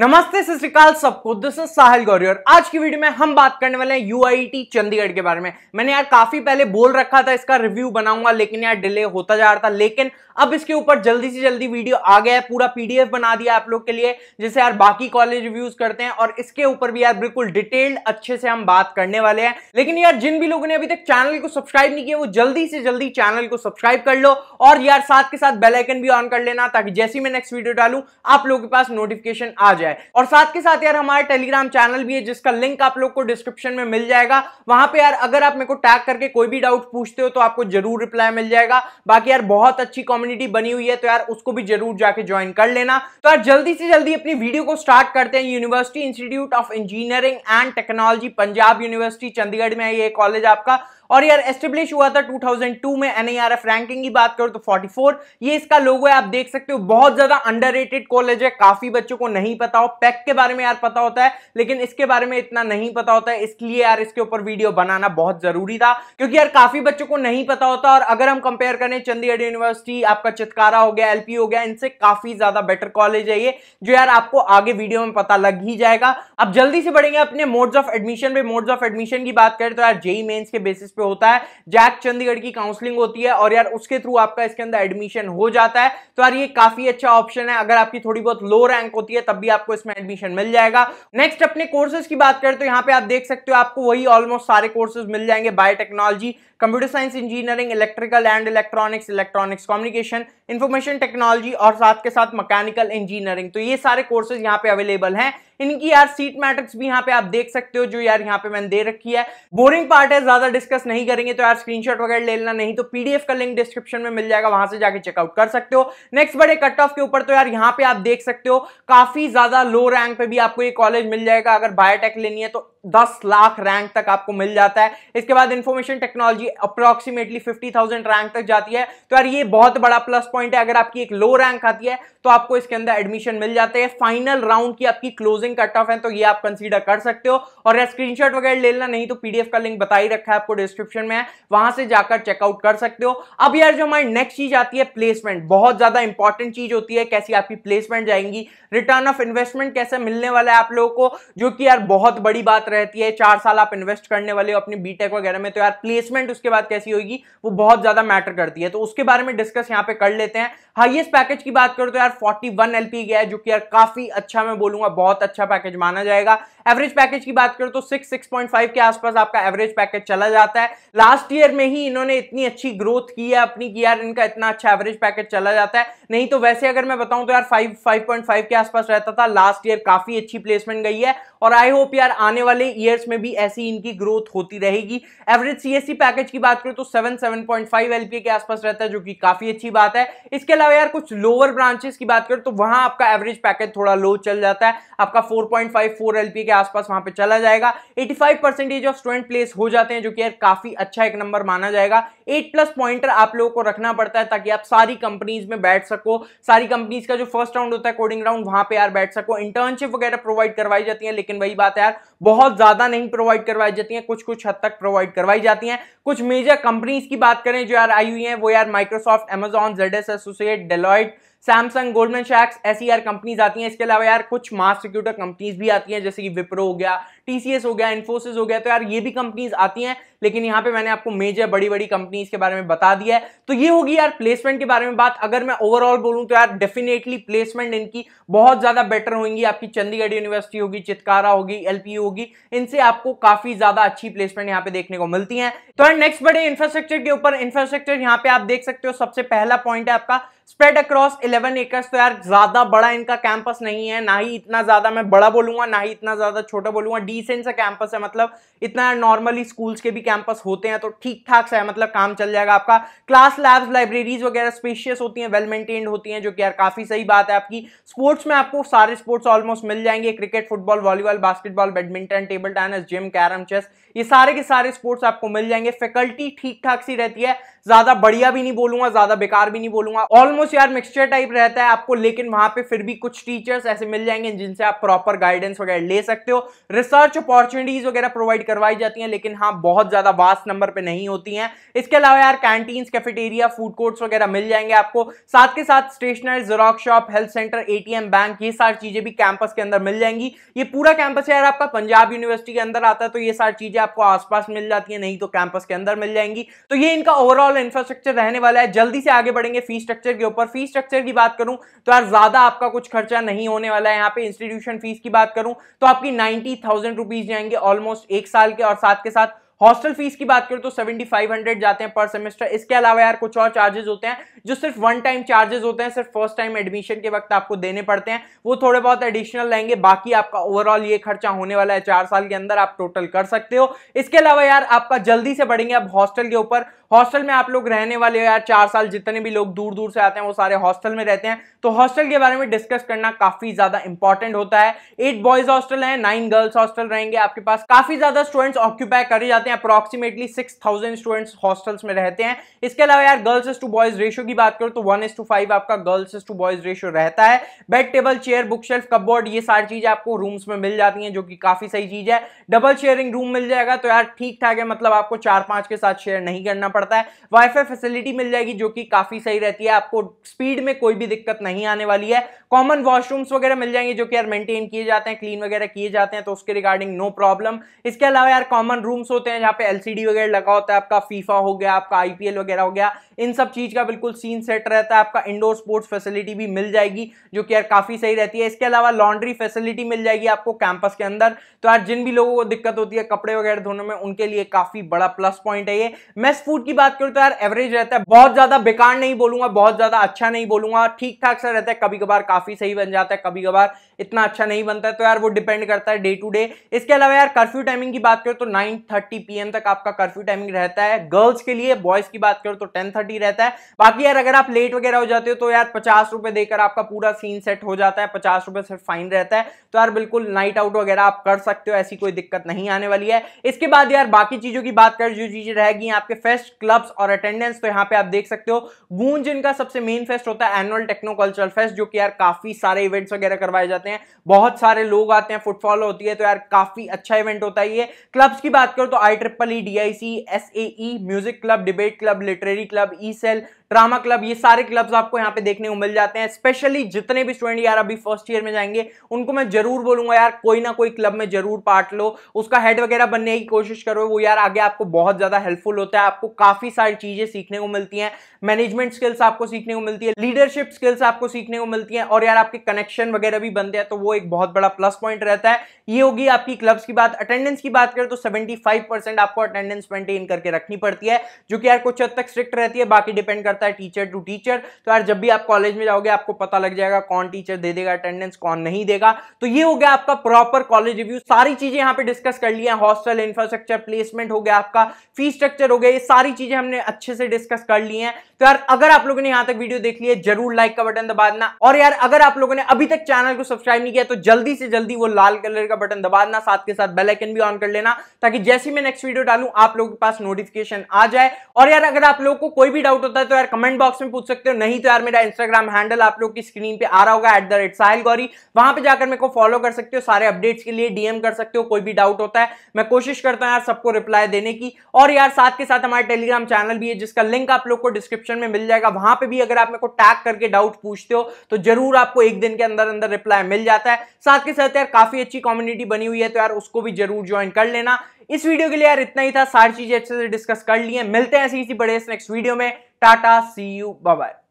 नमस्ते सत्याकाल सबको this is साहिल गौरी और आज की वीडियो में हम बात करने वाले हैं यूआईटी चंडीगढ़ के बारे में मैंने यार काफी पहले बोल रखा था इसका रिव्यू बनाऊंगा लेकिन यार डिले होता जा रहा था लेकिन अब इसके ऊपर जल्दी से जल्दी वीडियो आ गया है पूरा पीडीएफ बना दिया आप लोग के लिए जिसे यार बाकी कॉलेज रिव्यूज करते हैं और इसके ऊपर भी यार बिल्कुल डिटेल्ड अच्छे से हम बात करने वाले हैं लेकिन यार जिन भी लोगों ने अभी तक चैनल को सब्सक्राइब नहीं किया वो जल्दी से जल्दी चैनल को सब्सक्राइब कर लो और यार साथ के साथ बेलाइकन भी ऑन कर लेना ताकि जैसे ही मैं नेक्स्ट वीडियो डालू आप लोगों के पास नोटिफिकेशन आ जाए जाए और साथ के साथ यार हमारा टेलीग्राम चैनल भी है जिसका लिंक आप लोग को डिस्क्रिप्शन में मिल जाएगा वहां पे यार अगर आप मेरे को टैग करके कोई भी डाउट पूछते हो तो आपको जरूर रिप्लाई मिल जाएगा बाकी यार बहुत अच्छी कम्युनिटी बनी हुई है तो यार उसको भी जरूर जाके ज्वाइन कर लेना तो यार जल्दी से जल्दी अपनी वीडियो को स्टार्ट करते हैं university institute of engineering and technology Punjab university Chandigarh में है ये कॉलेज आपका और यार एस्टेब्लिश हुआ था 2002 में एनआईआरएफ रैंकिंग की बात करो तो 44 ये इसका लोगो है आप देख सकते हो बहुत ज्यादा अंडररेटेड कॉलेज है काफी बच्चों को नहीं पता हो पैक e के बारे में यार पता होता है लेकिन इसके बारे में इतना नहीं पता होता है इसलिए यार इसके ऊपर वीडियो बनाना बहुत जरूरी था क्योंकि यार काफी बच्चों को नहीं पता होता और अगर हम कंपेयर करें चंडीगढ़ यूनिवर्सिटी आपका चितकारा हो गया एलपी हो गया इनसे काफी ज्यादा बेटर कॉलेज है ये जो यार आपको आगे वीडियो में पता लग ही जाएगा अब जल्दी से बढ़ेंगे अपने मोड्स ऑफ एडमिशन पे मोड्स ऑफ एडमिशन की बात करें तो यार जेई मेन्स e के बेसिस पे पे होता है जैक चंडीगढ़ की काउंसलिंग होती है और यार उसके थ्रू आपका इसके अंदर एडमिशन हो जाता है तो यार ये काफी अच्छा ऑप्शन है अगर आपकी थोड़ी बहुत लो रैंक होती है तब भी आपको इसमें एडमिशन मिल जाएगा नेक्स्ट अपने कोर्सेज की बात करें तो यहाँ पे आप देख सकते हो आपको वही ऑलमोस्ट सारे कोर्सेज मिल जाएंगे biotechnology computer science engineering electrical and electronics electronics communication information technology और साथ के साथ मैकेनिकल इंजीनियरिंग तो ये सारे कोर्सेज यहाँ पे अवेलेबल हैं इनकी यार सीट मैट्रिक्स भी यहाँ पे आप देख सकते हो जो यार यहाँ पे मैंने दे रखी है बोरिंग पार्ट है ज्यादा डिस्कस नहीं करेंगे तो यार स्क्रीनशॉट वगैरह ले लेना नहीं तो पीडीएफ का लिंक डिस्क्रिप्शन में मिल जाएगा वहां से जाके चेकआउट कर सकते हो नेक्स्ट बड़े कट ऑफ के ऊपर तो यार यहाँ पे आप देख सकते हो काफी ज्यादा लो रैंक पे भी आपको ये कॉलेज मिल जाएगा अगर बायोटेक लेनी है तो दस लाख रैंक तक आपको मिल जाता है इसके बाद information technology approximately fifty thousand rank तक जाती है तो यार ये बहुत बड़ा प्लस पॉइंट है अगर आपकी एक लो रैंक आती है तो आपको इसके अंदर एडमिशन मिल जाते हैं फाइनल राउंड की आपकी क्लोजिंग कट ऑफ है तो ये आप कंसीडर कर सकते हो और यार स्क्रीनशॉट वगैरह ले लेना नहीं तो पीडीएफ का लिंक बताई रखा है आपको डिस्क्रिप्शन में वहां से जाकर चेकआउट कर सकते हो अब यार जो हमारी नेक्स्ट चीज आती है प्लेसमेंट बहुत ज्यादा इंपॉर्टेंट चीज होती है कैसी आपकी प्लेसमेंट जाएंगी रिटर्न ऑफ इन्वेस्टमेंट कैसे मिलने वाला है आप लोगों को जो कि यार बहुत बड़ी बात रहती है चार साल आप इन्वेस्ट करने वाले हो अपनी बीटेक वगैरह में तो यार प्लेसमेंट उसके बाद कैसी होगी वो बहुत ज्यादा मैटर करती है तो उसके बारे में डिस्कस यहाँ पे कर लेते हैं हाइएस्ट पैकेज की बात करो तो यार फोर्टी वन एलपी गया है जो कि यार काफी अच्छा मैं बोलूंगा बहुत अच्छा पैकेज माना जाएगा एवरेज पैकेज की बात करें तो सिक्स सिक्स पॉइंट फाइव के आसपास आपका एवरेज पैकेज चला जाता है लास्ट ईयर में ही इन्होंने इतनी अच्छी ग्रोथ की है अपनी कि यार इनका इतना अच्छा एवरेज पैकेज चला जाता है नहीं तो वैसे अगर मैं बताऊं तो यार फाइव फाइव पॉइंट फाइव के आसपास रहता था लास्ट ईयर काफी अच्छी प्लेसमेंट गई है और आई होप यार आने वाले ईयर्स में भी ऐसी इनकी ग्रोथ होती रहेगी एवरेज सीएससी पैकेज की बात करें तो seven seven point five LPA के आसपास रहता है जो कि काफी अच्छी बात है इसके अलावा यार कुछ लोअर ब्रांचेस की बात करें तो वहां आपका एवरेज पैकेज थोड़ा लो चल जाता है आपका four point five four LPA के आसपास वहां पे चला जाएगा 85 five percentage of student place हो जाते हैं जो कि यार काफी अच्छा एक नंबर माना जाएगा एट प्लस पॉइंटर आप लोगों को रखना पड़ता है ताकि आप सारी कंपनीज में बैठ सको सारी कंपनीज का जो फर्स्ट राउंड होता है कोडिंग राउंड वहां पर यार बैठ सको इंटर्नशिप वगैरह प्रोवाइड करवाई जाती है लेकिन वही बात है यार बहुत ज्यादा नहीं प्रोवाइड करवाई जाती है कुछ कुछ हद तक प्रोवाइड करवाई जाती है कुछ मेजर कंपनीज की बात करें जो यार आई हुई है वो यार Microsoft Amazon Z S associate Deloitte Samsung Goldman शैक्स ऐसी यार कंपनीज आती हैं इसके अलावा यार कुछ मास रिक्रूटर कंपनीज भी आती हैं जैसे कि विप्रो हो गया टीसीएस हो गया इन्फोसिस हो गया तो यार ये भी कंपनीज आती हैं लेकिन यहाँ पे मैंने आपको मेजर बड़ी बड़ी कंपनीज के बारे में बता दिया है तो ये होगी यार प्लेसमेंट के बारे में बात अगर मैं ओवरऑल बोलूँ तो यार डेफिनेटली प्लेसमेंट इनकी बहुत ज़्यादा बेटर होंगी आपकी चंडीगढ़ यूनिवर्सिटी होगी चितकारा होगी एलपी होगी इनसे आपको काफ़ी ज़्यादा अच्छी प्लेसमेंट यहाँ पे देखने को मिलती है तो यार नेक्स्ट बड़े इंफ्रास्ट्रक्चर के ऊपर इंफ्रास्ट्रक्चर यहाँ पे आप देख सकते हो सबसे पहला पॉइंट है आपका स्प्रेड अक्रॉस 11 एकर्स तो यार ज्यादा बड़ा इनका कैंपस नहीं है ना ही इतना ज्यादा मैं बड़ा बोलूंगा ना ही इतना ज्यादा छोटा बोलूंगा डिसेंट सा कैंपस है मतलब इतना नॉर्मली स्कूल्स के भी कैंपस होते हैं तो ठीक ठाक सा है मतलब काम चल जाएगा आपका क्लास लैब्स लाइब्रेरीज वगैरह स्पेशियस होती हैं वेल मेंटेन्ड होती हैं जो कि यार काफ़ी सही बात है आपकी स्पोर्ट्स में आपको सारे स्पोर्ट्स ऑलमोस्ट मिल जाएंगे cricket football volleyball basketball badminton table tennis gym carrom chess ये सारे के सारे स्पोर्ट्स आपको मिल जाएंगे फैकल्टी ठीक ठाक सी रहती है ज़्यादा बढ़िया भी नहीं बोलूंगा ज़्यादा बेकार भी नहीं बोलूंगा ऑलमोस्ट यार मिक्सचर टाइप रहता है आपको लेकिन वहां पे फिर भी कुछ टीचर्स ऐसे मिल जाएंगे जिनसे आप प्रॉपर गाइडेंस वगैरह ले सकते हो रिसर्च अपॉर्चुनिटीज वगैरह प्रोवाइड करवाई जाती हैं लेकिन हाँ बहुत ज़्यादा ज़्यादा वास्ट नंबर पे नहीं होती हैं इसके अलावा यार कैंटीन कैफेटेरिया फूड कोर्ट्स वगैरह मिल जाएंगे आपको साथ के साथ stationery xerox shop health centre ATM bank ये सारी चीज़ें भी कैंपस के अंदर मिल जाएंगी ये पूरा कैंपस यार आपका पंजाब यूनिवर्सिटी के अंदर आता है तो ये सारी चीज़ें आपको आसपास मिल जाती है नहीं तो कैंपस के अंदर मिल जाएंगी तो ये इनका ओवरऑल इंफ्रास्ट्रक्चर रहने वाला है जल्दी से आगे बढ़ेंगे फी स्ट्रक्चर के ऊपर फी स्ट्रक्चर की बात करूं तो यार ज्यादा आपका कुछ खर्चा नहीं होने वाला है यहाँ पे इंस्टीट्यूशन फीस की बात करूं तो आपकी नाइनटी थाउजेंड रुपीज जाएंगे ऑलमोस्ट एक साल के और साथ के साथ हॉस्टल फीस की बात करें तो 7500 जाते हैं पर सेमेस्टर इसके अलावा यार कुछ और चार्जेस होते हैं जो सिर्फ वन टाइम चार्जेस होते हैं सिर्फ फर्स्ट टाइम एडमिशन के वक्त आपको देने पड़ते हैं वो थोड़े बहुत एडिशनल रहेंगे बाकी आपका ओवरऑल ये खर्चा होने वाला है चार साल के अंदर आप टोटल कर सकते हो इसके अलावा यार आपका जल्दी से बढ़ेंगे आप हॉस्टल के ऊपर हॉस्टल में आप लोग रहने वाले हो यार चार साल जितने भी लोग दूर दूर से आते हैं वो सारे हॉस्टल में रहते हैं तो हॉस्टल के बारे में डिस्कस करना काफी ज्यादा इंपॉर्टेंट होता है एट बॉयज हॉस्टल है नाइन गर्ल्स हॉस्टल रहेंगे आपके पास काफी ज्यादा स्टूडेंट्स ऑक्यूपाई करे जाते हैं approximately six thousand students hostels में रहते हैं इसके अलावा यार गर्ल्स टू बॉयज रेशियो की बात करो तो वन इज टू फाइव आपका गर्ल्स टू बॉयज रेशियो रहता है bed table chair book shelf cupboard ये सारी चीजें आपको रूम्स में मिल जाती हैं जो कि काफी सही चीज है डबल शेयरिंग रूम मिल जाएगा तो यार ठीक ठाक है मतलब आपको चार पांच के साथ शेयर नहीं करना पड़ा पड़ता है वाईफाई फैसिलिटी मिल जाएगी जो कि काफी सही रहती है आपको स्पीड में कोई भी दिक्कत नहीं आने वाली है कॉमन वॉशरूम्स वगैरह मिल जाएंगे जो कि यार मेंटेन किए जाते हैं क्लीन वगैरह किए जाते हैं तो उसके रिगार्डिंग नो प्रॉब्लम इसके अलावा यार कॉमन रूम्स होते हैं जहाँ पे एलसीडी वगैरह लगा होता है आपका फीफा हो गया आपका आईपीएल वगैरह हो गया इन सब चीज का बिल्कुल सीन सेट रहता है आपका इंडोर स्पोर्ट्स फैसिलिटी भी मिल जाएगी जो कि यार काफी सही रहती है इसके अलावा लॉन्ड्री फैसिलिटी मिल जाएगी आपको कैंपस के अंदर तो यार जिन भी लोगों को दिक्कत होती है कपड़े वगैरह धोने में उनके लिए काफी बड़ा प्लस पॉइंट है ये मेस फूड की बात करूं तो यार एवरेज रहता है बहुत ज्यादा बेकार नहीं बोलूंगा बहुत ज्यादा अच्छा नहीं बोलूंगा ठीक ठाक सा रहता है कभी कभार काफी सही बन जाता है कभी कभार इतना अच्छा नहीं बनता है तो यार वो डिपेंड करता है डे टू डे इसके अलावा यार कर्फ्यू टाइमिंग की बात करो तो नाइन थर्टी तक आपका कर्फ्यू टाइमिंग रहता है गर्ल्स के लिए बॉयज की बात करो तो टेन रहता है बाकी यार अगर आप लेट वगैरह हो जाते हो तो यार पचास देकर आपका पूरा सीन सेट हो जाता है पचास रुपए सिर्फ फाइन रहता है तो यार बिल्कुल नाइट आउट वगैरह आप कर सकते हो ऐसी कोई दिक्कत नहीं आने वाली है इसके बाद यार बाकी चीजों की बात कर जो चीजें रहेगी आपके फेस्ट क्लब्स और अटेंडेंस तो यहाँ पे आप देख सकते हो गूंज इनका सबसे मेन फेस्ट होता है एनुअल टेक्नो कल्चरल फेस्ट जो कि यार काफी सारे इवेंट्स वगैरह करवाए जाते हैं बहुत सारे लोग आते हैं फुटफॉल होती है तो यार काफी अच्छा इवेंट होता है ये क्लब्स की बात करो तो I triple E D I C S A music club debate club literary club E cell drama club ये सारे क्लब्स आपको यहाँ पे देखने को मिल जाते हैं स्पेशली जितने भी स्टूडेंट यार अभी फर्स्ट ईयर में जाएंगे उनको मैं जरूर बोलूंगा यार कोई ना कोई क्लब में जरूर पार्ट लो उसका हेड वगैरह बनने की कोशिश करो वो यार आगे आपको बहुत ज़्यादा हेल्पफुल होता है आपको काफ़ी सारी चीज़ें सीखने को मिलती हैं मैनेजमेंट स्किल्स आपको सीखने को मिलती है लीडरशिप स्किल्स आपको सीखने को मिलती है और यार आपके कनेक्शन वगैरह भी बनते हैं तो वो एक बहुत बड़ा प्लस पॉइंट रहता है ये होगी आपकी क्लब्स की बात अटेंडेंस की बात करें तो सेवेंटी परसेंट आपको अटेंडेंस मेंटेन करके रखनी पड़ती है जो कि यार कुछ हद तक स्ट्रिक्ट रहती है बाकी डिपेंड करता जाता है टीचर टू टीचर तो यार जब भी आप कॉलेज में जाओगे आपको पता लग जाएगा कौन टीचर दे देगा अटेंडेंस कौन नहीं देगा तो ये हो गया आपका प्रॉपर कॉलेज रिव्यू सारी चीजें यहाँ पे डिस्कस कर लिया हॉस्टल इंफ्रास्ट्रक्चर प्लेसमेंट हो गया आपका फी स्ट्रक्चर हो गया ये सारी चीजें हमने अच्छे से डिस्कस कर ली है तो यार अगर आप लोगों ने यहां तक वीडियो देख लिया जरूर लाइक का बटन दबा देना और यार अगर आप लोगों ने अभी तक चैनल को सब्सक्राइब नहीं किया तो जल्दी से जल्दी वो लाल कलर का बटन दबा देना साथ के साथ बेलाइकन भी ऑन कर लेना ताकि जैसे मैं नेक्स्ट वीडियो डालू आप लोगों के पास नोटिफिकेशन आ जाए और यार अगर आप लोगों को कोई भी डाउट होता है तो यार कमेंट बॉक्स में पूछ सकते हो नहीं तो यार मेरा इंस्टाग्राम हैंडल आप लोग की स्क्रीन पे आ रहा होगा at the rate Sahil Gauri वहां पर जाकर मेरे को फॉलो कर सकते हो सारे अपडेट्स के लिए डीएम कर सकते हो कोई भी डाउट होता है मैं कोशिश करता हूँ यार सबको रिप्लाई देने की और यार साथ के साथ हमारे टेलीग्राम चैनल भी है जिसका लिंक आप लोग को डिस्क्रिप्शन में मिल जाएगा वहां पर भी अगर आप मेरे को टैग करके डाउट पूछते हो तो जरूर आपको एक दिन के अंदर अंदर रिप्लाई मिल जाता है साथ के साथ यार काफी अच्छी कम्युनिटी बनी हुई है तो यार उसको भी जरूर ज्वाइन कर लेना इस वीडियो के लिए यार इतना ही था सारी चीजें अच्छे से डिस्कस कर ली मिलते हैं ऐसी किसी बड़े नेक्स्ट वीडियो में टाटा सी यू बाय